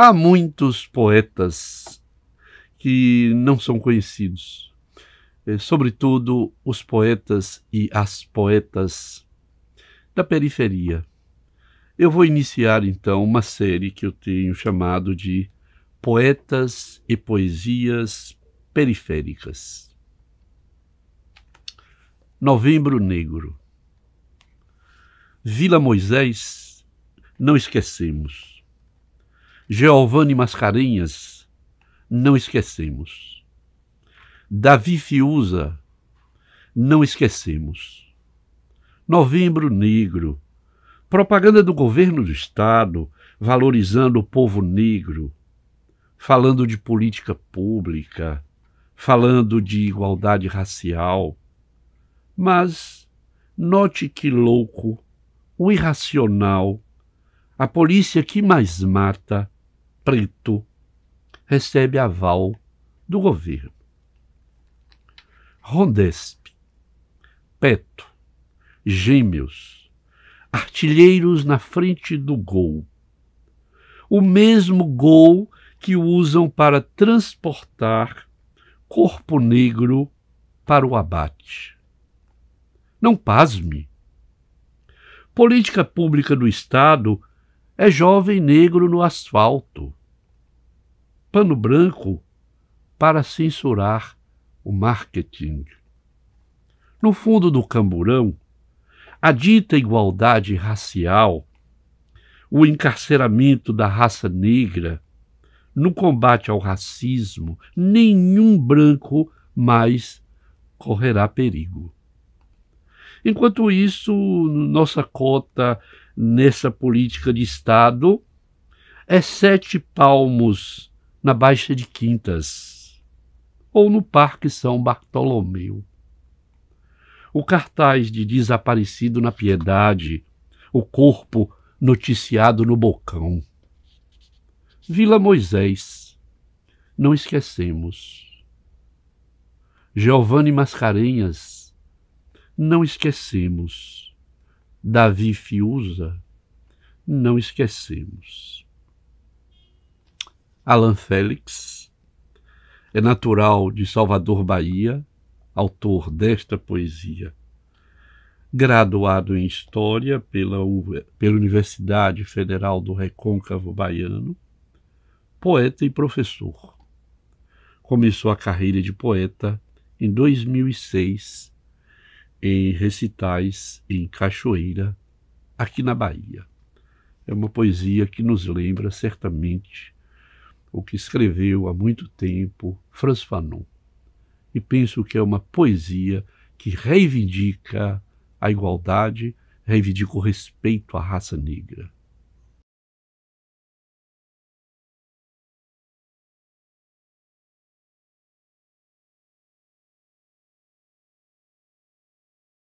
Há muitos poetas que não são conhecidos, eh, sobretudo os poetas e as poetas da periferia. Eu vou iniciar então uma série que eu tenho chamado de Poetas e Poesias Periféricas. Novembro Negro. Vila Moisés, não esquecemos Giovanni Mascarenhas, não esquecemos. Davi Fiuza, não esquecemos. Novembro Negro, propaganda do governo do Estado valorizando o povo negro, falando de política pública, falando de igualdade racial. Mas note que louco, o irracional, a polícia que mais mata preto recebe aval do governo. Rondesp, Peto, Gêmeos, artilheiros na frente do gol. O mesmo gol que usam para transportar corpo negro para o abate. Não pasme. Política pública do Estado é jovem negro no asfalto pano branco para censurar o marketing. No fundo do camburão, a dita igualdade racial, o encarceramento da raça negra, no combate ao racismo, nenhum branco mais correrá perigo. Enquanto isso, nossa cota nessa política de Estado é sete palmos na Baixa de Quintas ou no Parque São Bartolomeu. O cartaz de desaparecido na Piedade, o corpo noticiado no Bocão. Vila Moisés, não esquecemos. Giovanni Mascarenhas, não esquecemos. Davi Fiuza, não esquecemos. Alan Félix é natural de Salvador, Bahia, autor desta poesia. Graduado em História pela, pela Universidade Federal do Recôncavo Baiano, poeta e professor. Começou a carreira de poeta em 2006 em recitais em Cachoeira, aqui na Bahia. É uma poesia que nos lembra certamente o que escreveu há muito tempo Franz Fanon. E penso que é uma poesia que reivindica a igualdade, reivindica o respeito à raça negra.